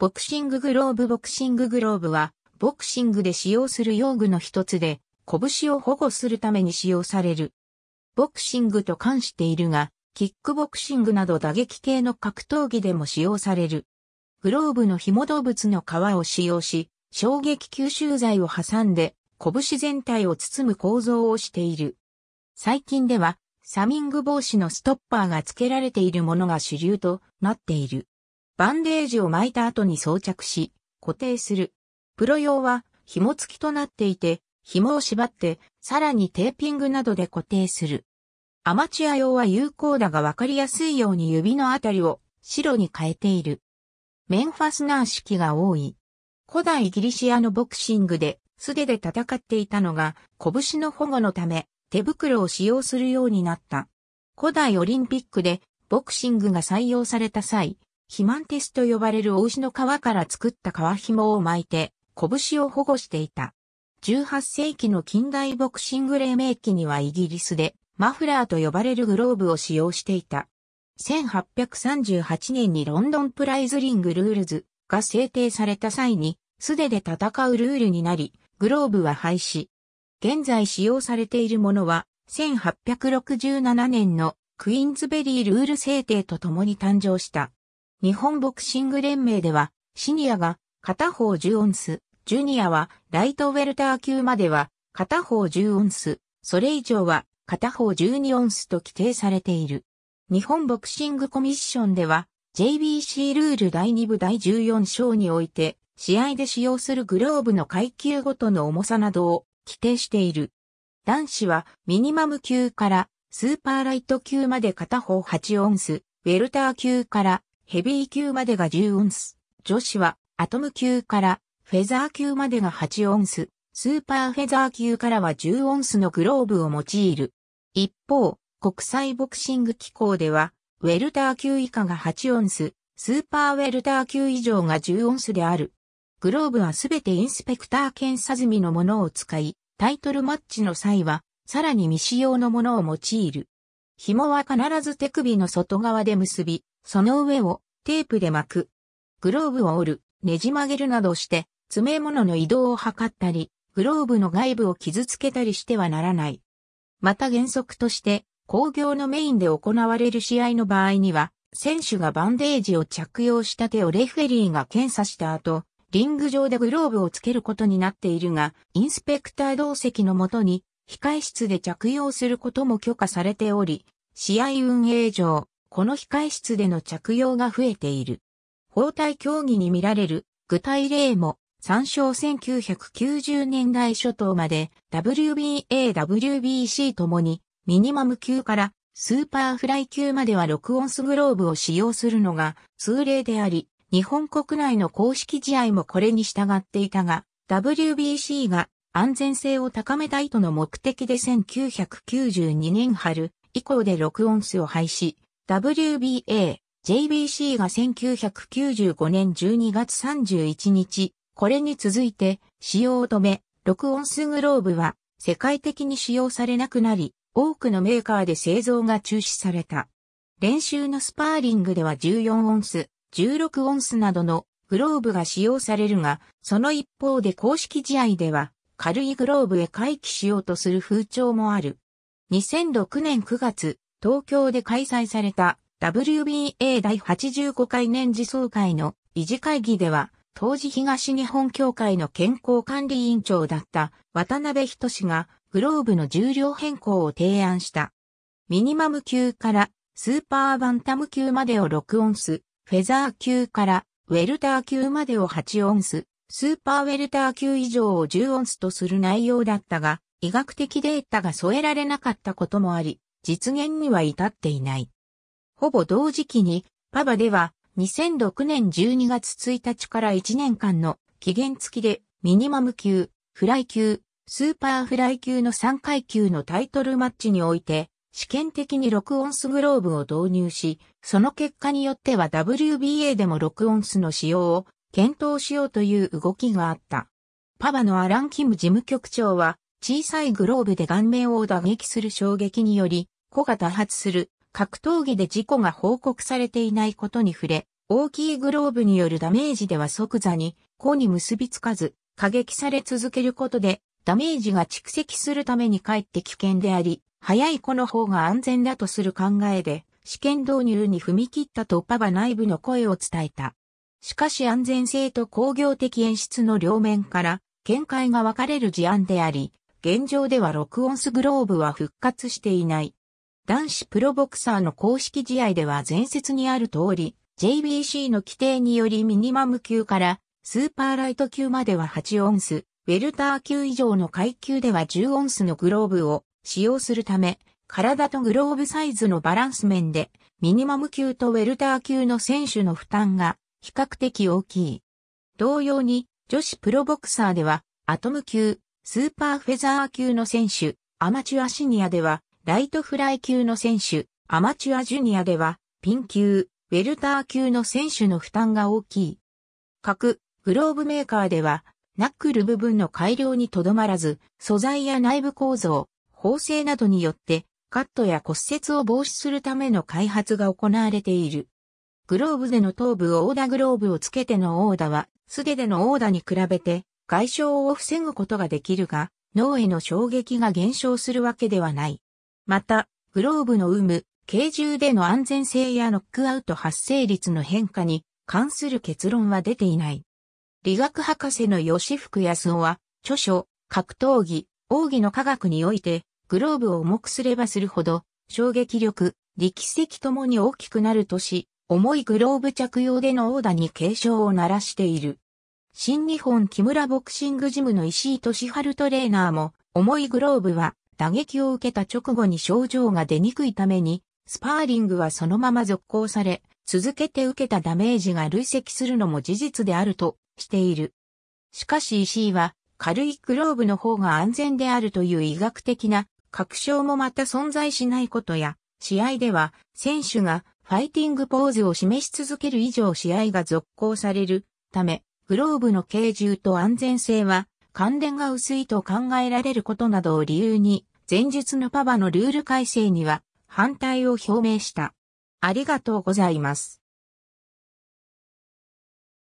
ボクシンググローブボクシンググローブは、ボクシングで使用する用具の一つで、拳を保護するために使用される。ボクシングと関しているが、キックボクシングなど打撃系の格闘技でも使用される。グローブの紐動物の皮を使用し、衝撃吸収剤を挟んで、拳全体を包む構造をしている。最近では、サミング防止のストッパーが付けられているものが主流となっている。バンデージを巻いた後に装着し、固定する。プロ用は紐付きとなっていて、紐を縛って、さらにテーピングなどで固定する。アマチュア用は有効だが分かりやすいように指のあたりを白に変えている。面ファスナー式が多い。古代ギリシアのボクシングで素手で戦っていたのが拳の保護のため手袋を使用するようになった。古代オリンピックでボクシングが採用された際、肥満テスと呼ばれるお牛の皮から作った皮紐を巻いて、拳を保護していた。18世紀の近代ボクシング黎明期にはイギリスでマフラーと呼ばれるグローブを使用していた。1838年にロンドンプライズリングルールズが制定された際に素手で戦うルールになり、グローブは廃止。現在使用されているものは1867年のクイーンズベリールール制定と共に誕生した日本ボクシング連盟では、シニアが片方10オンス、ジュニアはライトウェルター級までは片方10オンス、それ以上は片方12オンスと規定されている。日本ボクシングコミッションでは JBC ルール第2部第14章において試合で使用するグローブの階級ごとの重さなどを規定している。男子はミニマム級からスーパーライト級まで片方8オンス、ウェルター級からヘビー級までが10オンス、女子はアトム級からフェザー級までが8オンス、スーパーフェザー級からは10オンスのグローブを用いる。一方、国際ボクシング機構では、ウェルター級以下が8オンス、スーパーウェルター級以上が10オンスである。グローブはすべてインスペクター検査済みのものを使い、タイトルマッチの際は、さらに未使用のものを用いる。紐は必ず手首の外側で結び、その上をテープで巻く。グローブを折る、ねじ曲げるなどして、詰め物の移動を図ったり、グローブの外部を傷つけたりしてはならない。また原則として、工業のメインで行われる試合の場合には、選手がバンデージを着用した手をレフェリーが検査した後、リング上でグローブをつけることになっているが、インスペクター同席のもとに、控室で着用することも許可されており、試合運営上、この控室での着用が増えている。包帯競技に見られる具体例も参照1990年代初頭まで WBA、WBC ともにミニマム級からスーパーフライ級までは6オンスグローブを使用するのが通例であり、日本国内の公式試合もこれに従っていたが、WBC が安全性を高めたいとの目的で1992年春以降で6オンスを廃止、WBA、JBC が1995年12月31日、これに続いて、使用を止め、録音スグローブは、世界的に使用されなくなり、多くのメーカーで製造が中止された。練習のスパーリングでは14オンス、16オンスなどのグローブが使用されるが、その一方で公式試合では軽いグローブへ回帰しようとする風潮もある。2006年9月、東京で開催された WBA 第85回年次総会の理事会議では、当時東日本協会の健康管理委員長だった渡辺人氏がグローブの重量変更を提案した。ミニマム級からスーパーバンタム級までを6オンス、フェザー級からウェルター級までを8オンス、スーパーウェルター級以上を10オンスとする内容だったが、医学的データが添えられなかったこともあり、実現には至っていない。ほぼ同時期に、パバでは2006年12月1日から1年間の期限付きでミニマム級、フライ級、スーパーフライ級の3階級のタイトルマッチにおいて、試験的に6オンスグローブを導入し、その結果によっては WBA でも6オンスの使用を検討しようという動きがあった。パバのアラン・キム事務局長は、小さいグローブで顔面を打撃する衝撃により、故が多発する格闘技で事故が報告されていないことに触れ、大きいグローブによるダメージでは即座に子に結びつかず、過激され続けることで、ダメージが蓄積するためにかえって危険であり、早い子の方が安全だとする考えで、試験導入に踏み切ったとパパ内部の声を伝えた。しかし安全性と工業的演出の両面から、見解が分かれる事案であり、現状では録音スグローブは復活していない。男子プロボクサーの公式試合では前説にある通り、JBC の規定によりミニマム級からスーパーライト級までは8オンス、ウェルター級以上の階級では10オンスのグローブを使用するため、体とグローブサイズのバランス面で、ミニマム級とウェルター級の選手の負担が比較的大きい。同様に、女子プロボクサーでは、アトム級、スーパーフェザー級の選手、アマチュアシニアでは、ライトフライ級の選手、アマチュアジュニアでは、ピン級、ウェルター級の選手の負担が大きい。各、グローブメーカーでは、ナックル部分の改良にとどまらず、素材や内部構造、縫製などによって、カットや骨折を防止するための開発が行われている。グローブでの頭部をオーダーグローブをつけてのオーダーは、素手でのオーダーに比べて、外傷を防ぐことができるが、脳への衝撃が減少するわけではない。また、グローブの有無、軽重での安全性やノックアウト発生率の変化に関する結論は出ていない。理学博士の吉福康夫は、著書、格闘技、奥義の科学において、グローブを重くすればするほど、衝撃力、力石ともに大きくなるとし、重いグローブ着用でのオーダに警鐘を鳴らしている。新日本木村ボクシングジムの石井敏春トレーナーも、重いグローブは打撃を受けた直後に症状が出にくいために、スパーリングはそのまま続行され、続けて受けたダメージが累積するのも事実であるとしている。しかし石井は、軽いグローブの方が安全であるという医学的な確証もまた存在しないことや、試合では選手がファイティングポーズを示し続ける以上試合が続行されるため、グローブの軽重と安全性は関連が薄いと考えられることなどを理由に、前述のパバのルール改正には反対を表明した。ありがとうございます。